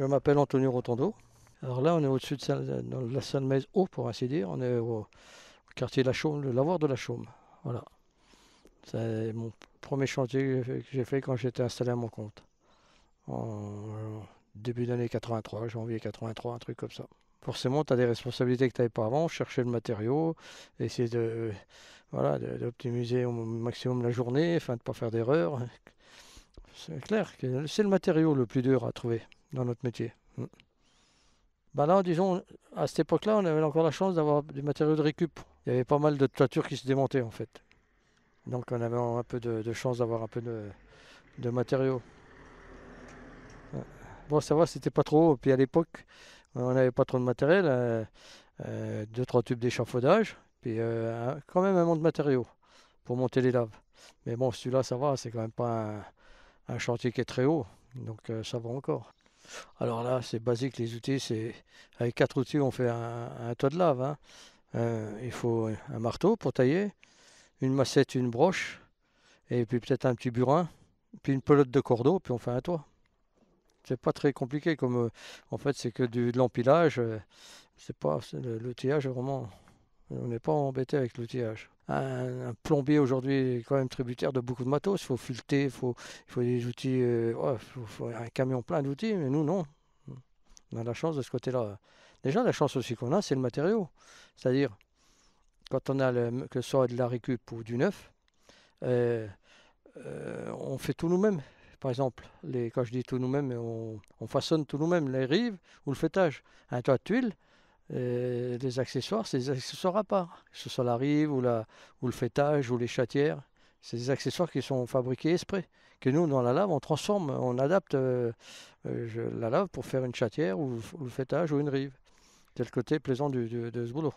Je m'appelle Antonio Rotondo. Alors là, on est au-dessus de la salle la haut, pour ainsi dire. On est au, quartier de la Chaume, le lavoir de la Chaume. Voilà. C'est mon premier chantier que j'ai fait quand j'étais installé à mon compte. En euh, début d'année 83, janvier 83, un truc comme ça. Forcément, tu as des responsabilités que tu n'avais pas avant, chercher le matériau, essayer de voilà, d'optimiser au maximum la journée, afin de ne pas faire d'erreurs. C'est clair, que c'est le matériau le plus dur à trouver dans notre métier. Mm. Bah là, disons, à cette époque-là, on avait encore la chance d'avoir du matériau de récup. Il y avait pas mal de toitures qui se démontaient en fait. Donc on avait un peu de, chance d'avoir un peu de, de matériaux. Bon, ça va, c'était pas trop. Puis à l'époque, on n'avait pas trop de matériel. Euh, euh, deux, trois tubes d'échafaudage. Puis euh, quand même un monde de matériaux pour monter les laves. Mais bon, celui-là, ça va, c'est quand même pas un, chantier qui est très haut. Donc ça va encore. Alors là, c'est basique, les outils, c'est avec quatre outils, on fait un, toit de lave. Hein. Euh, il faut un marteau pour tailler, une massette, une broche, et puis peut-être un petit burin, puis une pelote de cordeau, puis on fait un toit. C'est pas très compliqué comme euh, en fait c'est que du, de l'empilage, euh, c'est pas l'outillage vraiment on n'est pas embêté avec l'outillage. Un, plombier aujourd'hui est quand même tributaire de beaucoup de matos. Il faut fileter, il faut, des outils, euh, un camion plein d'outils, mais nous non. On a la chance de ce côté-là. Déjà, la chance aussi qu'on a, c'est le matériau. C'est-à-dire, quand on a que ce soit de la récup ou du neuf, euh, euh, on fait tout nous-mêmes. Par exemple, quand je dis tout nous-mêmes, on, on façonne tout nous-mêmes, les rives ou le fêtage. Un toit de tuiles, les euh, accessoires, c'est des accessoires à part, que ce soit la rive ou, la, ou le fêtage ou les chatières. C'est des accessoires qui sont fabriqués exprès, que nous, dans la lave, on transforme, on adapte euh, euh, la lave pour faire une chatière ou, le fêtage ou une rive. C'est le côté plaisant de ce boulot.